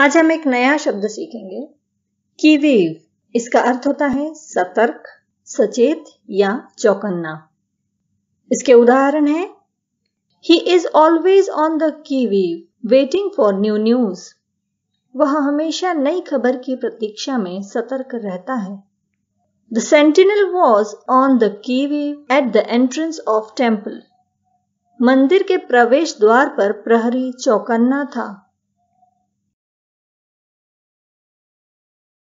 आज हम एक नया शब्द सीखेंगे कीवीव इसका अर्थ होता है सतर्क सचेत या चौकन्ना इसके उदाहरण है ही is always on the qui vive waiting for new news वह हमेशा नई खबर की प्रतीक्षा में सतर्क रहता है the sentinel was on the qui vive at the entrance of temple मंदिर के प्रवेश द्वार पर प्रहरी चौकन्ना था